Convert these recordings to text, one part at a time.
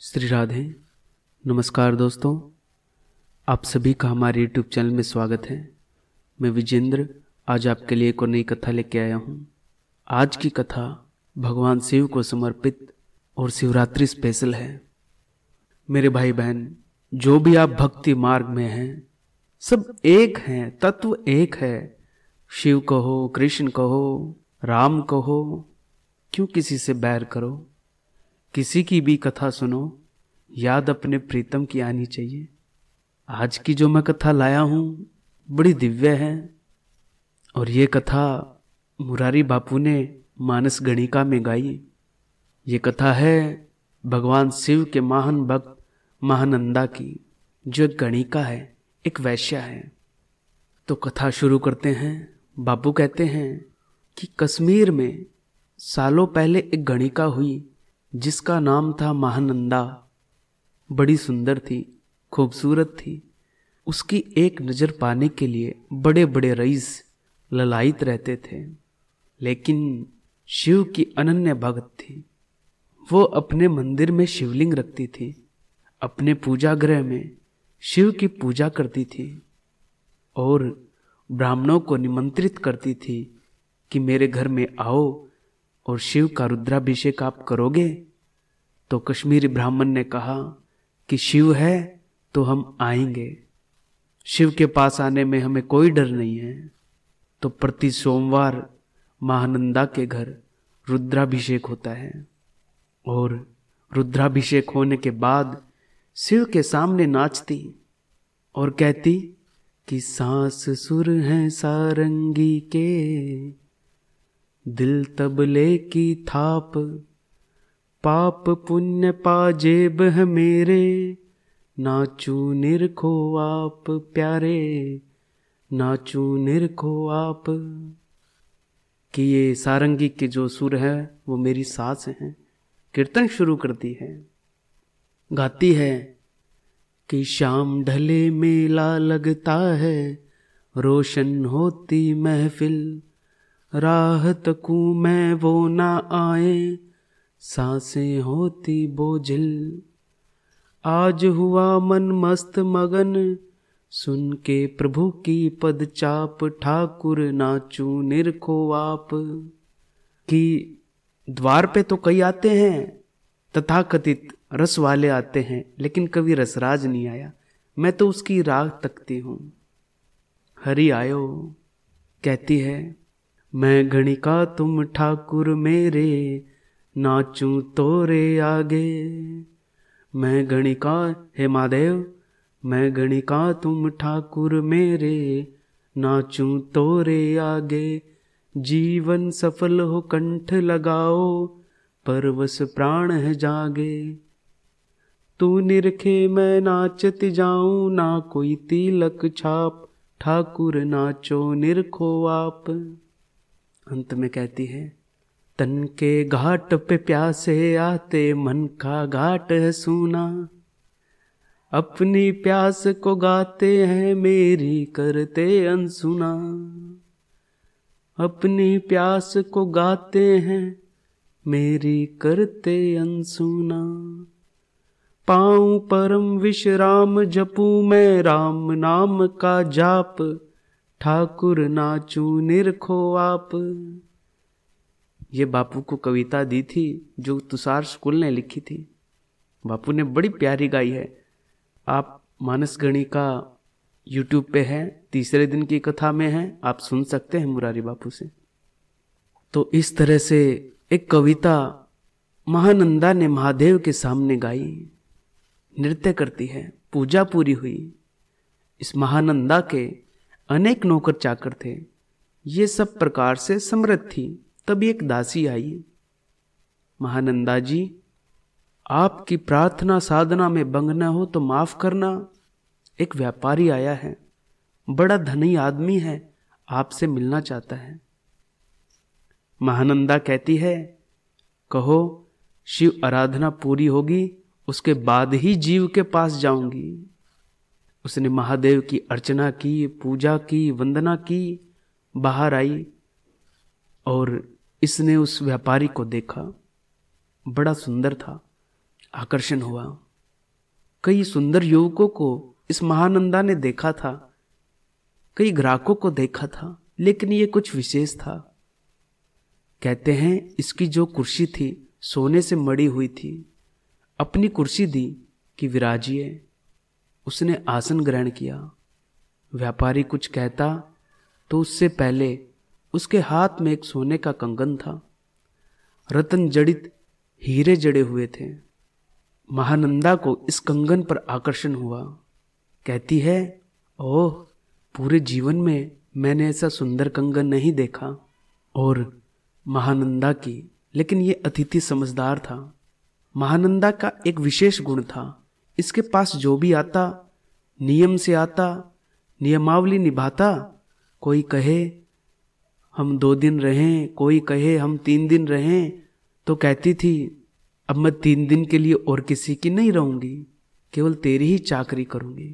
श्री राधे नमस्कार दोस्तों आप सभी का हमारे यूट्यूब चैनल में स्वागत है मैं विजेंद्र आज आपके लिए एक और नई कथा लेके आया हूँ आज की कथा भगवान शिव को समर्पित और शिवरात्रि स्पेशल है मेरे भाई बहन जो भी आप भक्ति मार्ग में हैं सब एक हैं तत्व एक है शिव कहो कृष्ण कहो राम कहो क्यों किसी से बैर करो किसी की भी कथा सुनो याद अपने प्रीतम की आनी चाहिए आज की जो मैं कथा लाया हूँ बड़ी दिव्य है और ये कथा मुरारी बापू ने मानस गणिका में गाई ये कथा है भगवान शिव के महान भक्त महानंदा की जो एक गणिका है एक वैश्या है तो कथा शुरू करते हैं बापू कहते हैं कि कश्मीर में सालों पहले एक गणिका हुई जिसका नाम था महानंदा बड़ी सुंदर थी खूबसूरत थी उसकी एक नज़र पाने के लिए बड़े बड़े रईस ललायित रहते थे लेकिन शिव की अनन्य भगत थी वो अपने मंदिर में शिवलिंग रखती थी अपने पूजा गृह में शिव की पूजा करती थी और ब्राह्मणों को निमंत्रित करती थी कि मेरे घर में आओ और शिव का रुद्राभिषेक आप करोगे तो कश्मीरी ब्राह्मण ने कहा कि शिव है तो हम आएंगे शिव के पास आने में हमें कोई डर नहीं है तो प्रति सोमवार महानंदा के घर रुद्राभिषेक होता है और रुद्राभिषेक होने के बाद शिव के सामने नाचती और कहती कि सांस सुर हैं सारंगी के दिल तबले की थाप पाप पुण्य पाजेब है मेरे नाचू निरखो आप प्यारे नाचू निरखो आप कि ये सारंगी के जो सुर है वो मेरी सास हैं कीर्तन शुरू करती है गाती है कि शाम ढले मेला लगता है रोशन होती महफिल राहत को मैं वो ना आए सांसें होती बोझिल आज हुआ मन मस्त मगन सुन के प्रभु की पद चाप ठाकुर नाचू निरखो आप कि द्वार पे तो कई आते हैं तथाकथित रस वाले आते हैं लेकिन कभी रसराज नहीं आया मैं तो उसकी राह तकती हूँ हरि आयो कहती है मैं घणिका तुम ठाकुर मेरे नाचू तोरे आगे मैं गणिका हे महादेव मैं गणिका तुम ठाकुर मेरे नाचू तोरे आगे जीवन सफल हो कंठ लगाओ परवस प्राण है जागे तू निरखे मैं नाचत जाऊं ना कोई तिलक छाप ठाकुर नाचो निरखो आप अंत में कहती है तन के घाट पे प्यासे आते मन का घाट है सुना अपनी प्यास को गाते हैं मेरी करते अनसुना अपनी प्यास को गाते हैं मेरी करते अनसुना पाऊं परम विश्राम जपू मैं राम नाम का जाप ठाकुर नाचू निरखो आप ये बापू को कविता दी थी जो तुषार स्कूल ने लिखी थी बापू ने बड़ी प्यारी गाई है आप मानसगणी का यूट्यूब पे है तीसरे दिन की कथा में है आप सुन सकते हैं मुरारी बापू से तो इस तरह से एक कविता महानंदा ने महादेव के सामने गाई नृत्य करती है पूजा पूरी हुई इस महानंदा के अनेक नौकर चाकर थे ये सब प्रकार से समृद्ध थी तभी एक दासी आई महानंदा जी आपकी प्रार्थना साधना में बंग न हो तो माफ करना एक व्यापारी आया है बड़ा धनी आदमी है आपसे मिलना चाहता है महानंदा कहती है कहो शिव आराधना पूरी होगी उसके बाद ही जीव के पास जाऊंगी उसने महादेव की अर्चना की पूजा की वंदना की बाहर आई और इसने उस व्यापारी को देखा बड़ा सुंदर था आकर्षण हुआ कई सुंदर युवकों को इस महानंदा ने देखा था कई ग्राहकों को देखा था लेकिन ये कुछ विशेष था कहते हैं इसकी जो कुर्सी थी सोने से मड़ी हुई थी अपनी कुर्सी दी कि विराजिए उसने आसन ग्रहण किया व्यापारी कुछ कहता तो उससे पहले उसके हाथ में एक सोने का कंगन था रतन जड़ित हीरे जड़े हुए थे महानंदा को इस कंगन पर आकर्षण हुआ कहती है ओह पूरे जीवन में मैंने ऐसा सुंदर कंगन नहीं देखा और महानंदा की लेकिन ये अतिथि समझदार था महानंदा का एक विशेष गुण था इसके पास जो भी आता नियम से आता नियमावली निभाता कोई कहे हम दो दिन रहें कोई कहे हम तीन दिन रहें तो कहती थी अब मैं तीन दिन के लिए और किसी की नहीं रहूंगी केवल तेरी ही चाकरी करूंगी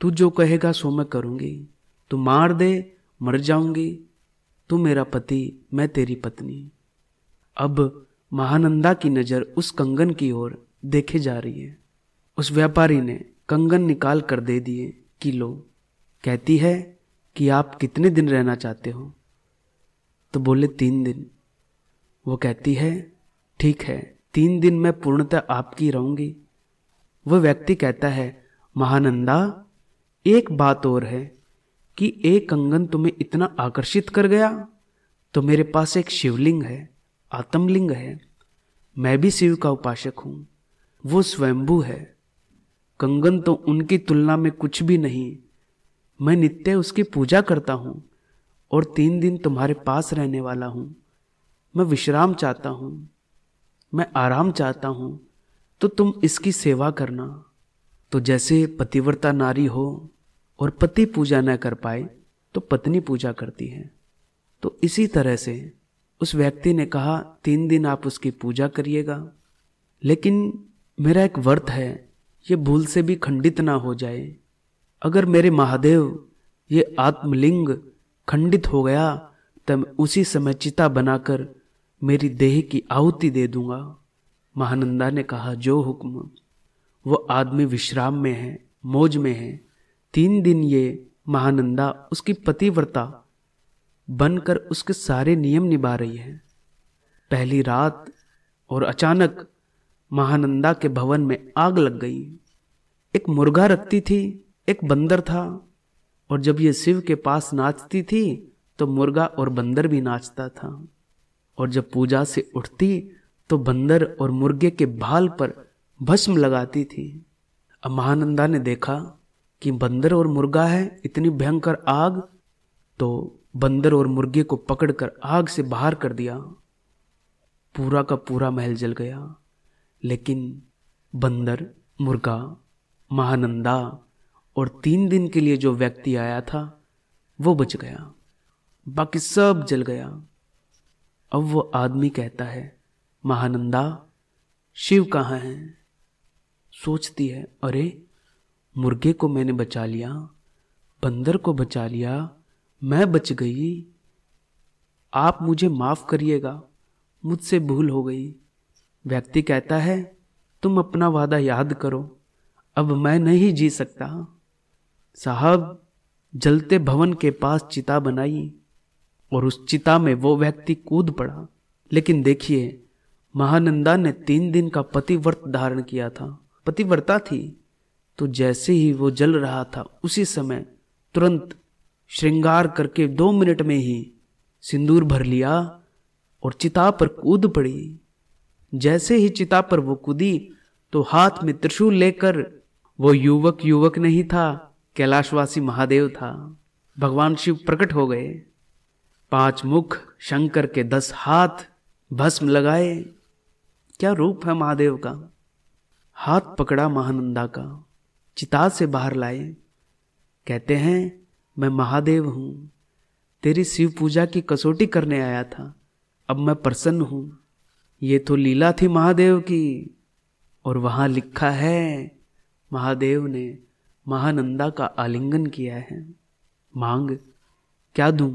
तू जो कहेगा सो मैं करूंगी तू मार दे मर जाऊंगी तू मेरा पति मैं तेरी पत्नी अब महानंदा की नज़र उस कंगन की ओर देखे जा रही है उस व्यापारी ने कंगन निकाल कर दे दिए किलो कहती है कि आप कितने दिन रहना चाहते हो तो बोले तीन दिन वो कहती है ठीक है तीन दिन मैं पूर्णतः आपकी रहूंगी वह व्यक्ति कहता है महानंदा एक बात और है कि एक कंगन तुम्हें इतना आकर्षित कर गया तो मेरे पास एक शिवलिंग है आत्मलिंग है मैं भी शिव का उपासक हूं वो स्वयंभू है कंगन तो उनकी तुलना में कुछ भी नहीं मैं नित्य उसकी पूजा करता हूँ और तीन दिन तुम्हारे पास रहने वाला हूँ मैं विश्राम चाहता हूँ मैं आराम चाहता हूँ तो तुम इसकी सेवा करना तो जैसे पतिव्रता नारी हो और पति पूजा न कर पाए तो पत्नी पूजा करती है तो इसी तरह से उस व्यक्ति ने कहा तीन दिन आप उसकी पूजा करिएगा लेकिन मेरा एक व्रत है ये भूल से भी खंडित ना हो जाए अगर मेरे महादेव ये आत्मलिंग खंडित हो गया तब उसी समय चिता बनाकर मेरी देह की आहुति दे दूंगा महानंदा ने कहा जो हुक्म वो आदमी विश्राम में है मौज में है तीन दिन ये महानंदा उसकी पतिव्रता बनकर उसके सारे नियम निभा रही है पहली रात और अचानक महानंदा के भवन में आग लग गई एक मुर्गा रखती थी एक बंदर था और जब ये शिव के पास नाचती थी तो मुर्गा और बंदर भी नाचता था और जब पूजा से उठती तो बंदर और मुर्गे के भाल पर भस्म लगाती थी अब महानंदा ने देखा कि बंदर और मुर्गा है इतनी भयंकर आग तो बंदर और मुर्गे को पकड़कर आग से बाहर कर दिया पूरा का पूरा महल जल गया लेकिन बंदर मुर्गा महानंदा और तीन दिन के लिए जो व्यक्ति आया था वो बच गया बाकी सब जल गया अब वो आदमी कहता है महानंदा शिव कहाँ हैं सोचती है अरे मुर्गे को मैंने बचा लिया बंदर को बचा लिया मैं बच गई आप मुझे माफ़ करिएगा मुझसे भूल हो गई व्यक्ति कहता है तुम अपना वादा याद करो अब मैं नहीं जी सकता साहब जलते भवन के पास चिता बनाई और उस चिता में वो व्यक्ति कूद पड़ा लेकिन देखिए महानंदा ने तीन दिन का पतिव्रत धारण किया था पतिव्रता थी तो जैसे ही वो जल रहा था उसी समय तुरंत श्रृंगार करके दो मिनट में ही सिंदूर भर लिया और चिता पर कूद पड़ी जैसे ही चिता पर वो कूदी तो हाथ में त्रिशूल लेकर वो युवक युवक नहीं था कैलाशवासी महादेव था भगवान शिव प्रकट हो गए पांच मुख शंकर के दस हाथ भस्म लगाए क्या रूप है महादेव का हाथ पकड़ा महानंदा का चिता से बाहर लाए कहते हैं मैं महादेव हूं तेरी शिव पूजा की कसौटी करने आया था अब मैं प्रसन्न हूं ये तो लीला थी महादेव की और वहां लिखा है महादेव ने महानंदा का आलिंगन किया है मांग क्या दूं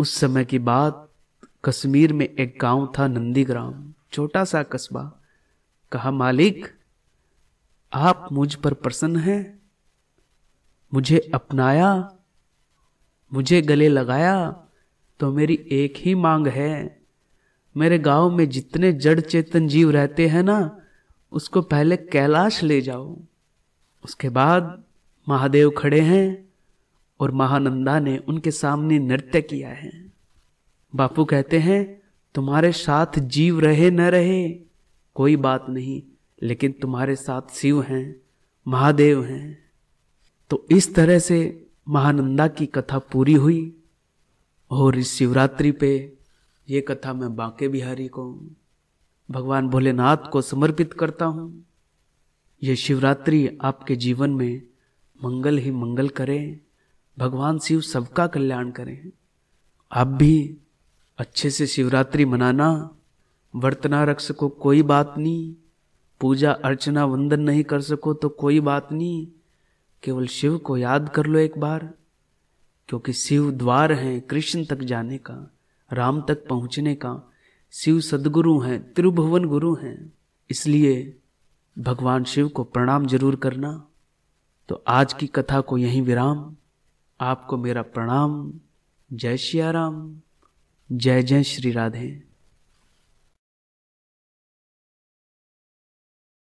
उस समय की बात कश्मीर में एक गांव था नंदीग्राम छोटा सा कस्बा कहा मालिक आप मुझ पर प्रसन्न हैं मुझे अपनाया मुझे गले लगाया तो मेरी एक ही मांग है मेरे गांव में जितने जड़ चेतन जीव रहते हैं ना उसको पहले कैलाश ले जाओ उसके बाद महादेव खड़े हैं और महानंदा ने उनके सामने नृत्य किया है बापू कहते हैं तुम्हारे साथ जीव रहे न रहे कोई बात नहीं लेकिन तुम्हारे साथ शिव हैं महादेव हैं तो इस तरह से महानंदा की कथा पूरी हुई और इस शिवरात्रि पे ये कथा मैं बांके बिहारी को भगवान भोलेनाथ को समर्पित करता हूँ ये शिवरात्रि आपके जीवन में मंगल ही मंगल करें भगवान शिव सबका कल्याण करें आप भी अच्छे से शिवरात्रि मनाना वर्तना रख सको कोई बात नहीं पूजा अर्चना वंदन नहीं कर सको तो कोई बात नहीं केवल शिव को याद कर लो एक बार क्योंकि शिव द्वार हैं कृष्ण तक जाने का राम तक पहुंचने का शिव सदगुरु हैं त्रिभुवन गुरु हैं इसलिए भगवान शिव को प्रणाम जरूर करना तो आज की कथा को यहीं विराम आपको मेरा प्रणाम जय राम जय जय श्री राधे